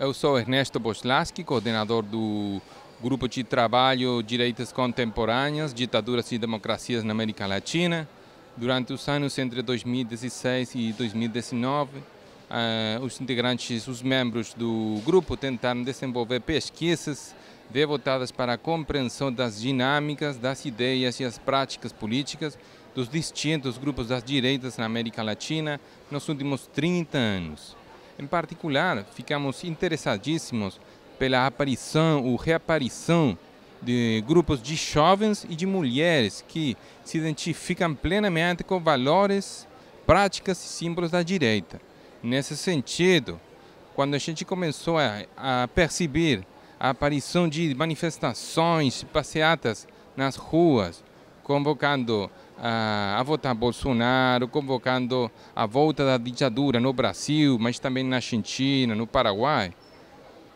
Eu sou Ernesto Boslaski, coordenador do Grupo de Trabalho Direitos Contemporâneos, Ditaduras e Democracias na América Latina. Durante os anos entre 2016 e 2019, uh, eh, os integrantes, os membros do grupo tentaram desenvolver pesquisas devotadas para a compreensão das dinâmicas, das ideias e as práticas políticas dos distintos grupos das direitas na América Latina nos últimos 30 anos. Em particular, ficamos interessadíssimos pela aparição ou reaparição de grupos de jovens e de mulheres que se identificam plenamente com valores, práticas e símbolos da direita. Nesse sentido, quando a gente começou a, a perceber a aparição de manifestações, passeatas nas ruas, convocando a, a, votar Bolsonaro, convocando a volta da ditadura no Brasil, mas também na Argentina, no Paraguai,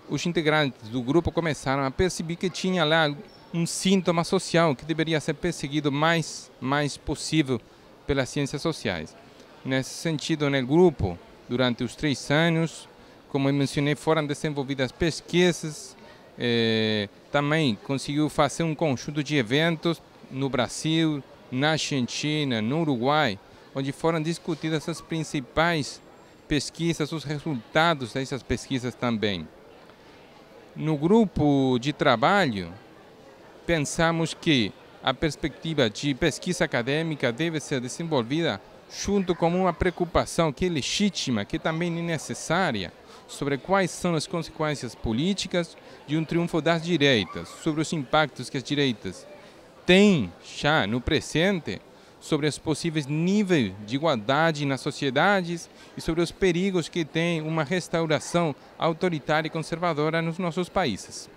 os integrantes do grupo começaram a perceber que tinha lá um sintoma social que deveria ser perseguido mais mais possível pelas ciências sociais. Nesse sentido, no né, grupo, durante os três anos, como eu mencionei, foram desenvolvidas pesquisas, eh, também conseguiu fazer um conjunto de eventos no Brasil, na Argentina, no Uruguai, onde foram discutidas as principais pesquisas, os resultados dessas pesquisas também. No grupo de trabalho, pensamos que a perspectiva de pesquisa acadêmica deve ser desenvolvida junto com uma preocupação que é legítima, que também é necessária, sobre quais são as consequências políticas de um triunfo das direitas, sobre os impactos que as direitas tem já no presente sobre os possíveis níveis de igualdade nas sociedades e sobre os perigos que tem uma restauração autoritária e conservadora nos nossos países.